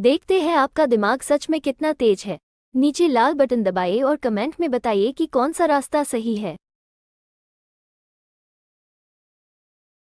देखते हैं आपका दिमाग सच में कितना तेज है नीचे लाल बटन दबाइए और कमेंट में बताइए कि कौन सा रास्ता सही है